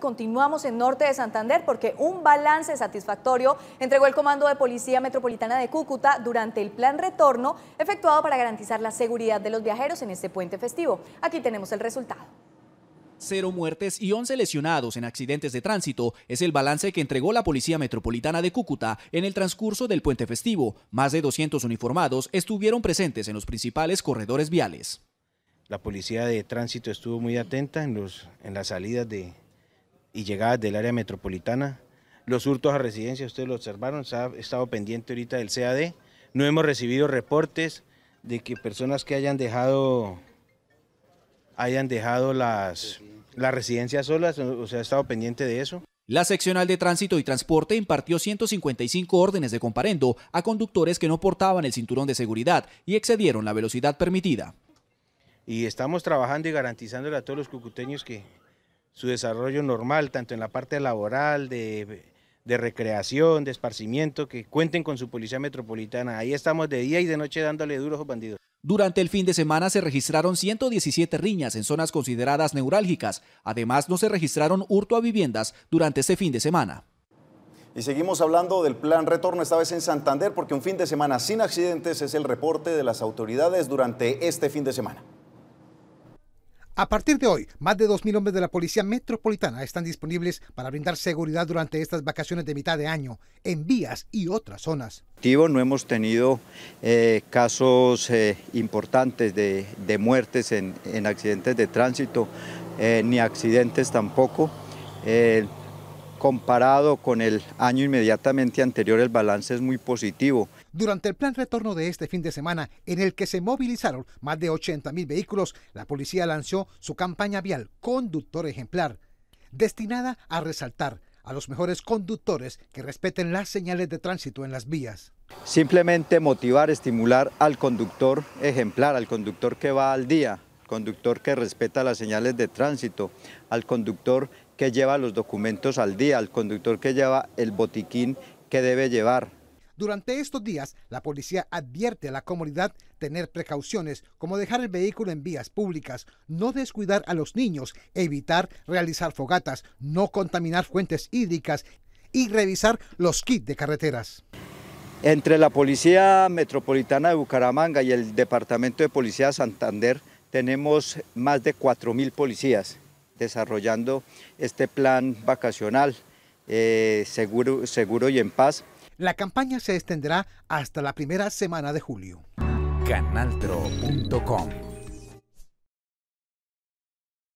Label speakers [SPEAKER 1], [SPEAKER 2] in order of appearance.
[SPEAKER 1] Continuamos en Norte de Santander porque un balance satisfactorio entregó el Comando de Policía Metropolitana de Cúcuta durante el plan retorno efectuado para garantizar la seguridad de los viajeros en este puente festivo. Aquí tenemos el resultado. Cero muertes y 11 lesionados en accidentes de tránsito es el balance que entregó la Policía Metropolitana de Cúcuta en el transcurso del puente festivo. Más de 200 uniformados estuvieron presentes en los principales corredores viales. La Policía de Tránsito estuvo muy atenta en, los, en las salidas de,
[SPEAKER 2] y llegadas del área metropolitana. Los hurtos a residencias, ustedes lo observaron, se ha estado pendiente ahorita del CAD. No hemos recibido reportes de que personas que hayan dejado,
[SPEAKER 1] hayan dejado las, las residencias solas, o sea, ha estado pendiente de eso. La seccional de tránsito y transporte impartió 155 órdenes de comparendo a conductores que no portaban el cinturón de seguridad y excedieron la velocidad permitida. Y estamos trabajando y garantizándole a todos los cucuteños que su desarrollo normal,
[SPEAKER 2] tanto en la parte laboral, de, recreación, de esparcimiento, que cuenten con su policía metropolitana. Ahí estamos de día y de noche dándole duros a los bandidos.
[SPEAKER 1] Durante el fin de semana se registraron 117 riñas en zonas consideradas neurálgicas. Además, no se registraron hurto a viviendas durante este fin de semana.
[SPEAKER 3] Y seguimos hablando del plan retorno, esta vez en Santander, porque un fin de semana sin accidentes es el reporte de las autoridades durante este fin de semana.
[SPEAKER 4] A partir de hoy, más de 2.000 hombres de la Policía Metropolitana están disponibles para brindar seguridad durante estas vacaciones de mitad de año en vías y otras zonas.
[SPEAKER 3] No hemos tenido eh, casos eh, importantes de, muertes en, accidentes de tránsito, eh, ni accidentes tampoco. Comparado con el año inmediatamente anterior, el balance es muy positivo.
[SPEAKER 4] Durante el plan retorno de este fin de semana, en el que se movilizaron más de 80 mil vehículos, la policía lanzó su campaña vial Conductor Ejemplar, destinada a resaltar a los mejores conductores que respeten las señales de tránsito en las vías.
[SPEAKER 3] Simplemente motivar, estimular al conductor ejemplar, al conductor que va al día, conductor que respeta las señales de tránsito, al conductor que lleva los documentos al día, al conductor que lleva el botiquín que debe llevar.
[SPEAKER 4] Durante estos días, la policía advierte a la comunidad tener precauciones, como dejar el vehículo en vías públicas, no descuidar a los niños, evitar realizar fogatas, no contaminar fuentes hídricas y revisar los kits de carreteras.
[SPEAKER 3] Entre la Policía Metropolitana de Bucaramanga y el Departamento de Policía Santander tenemos más de 4.000 policías desarrollando este plan vacacional eh, seguro, seguro y en paz.
[SPEAKER 4] La campaña se extenderá hasta la primera semana de julio.
[SPEAKER 3] Canaltro.com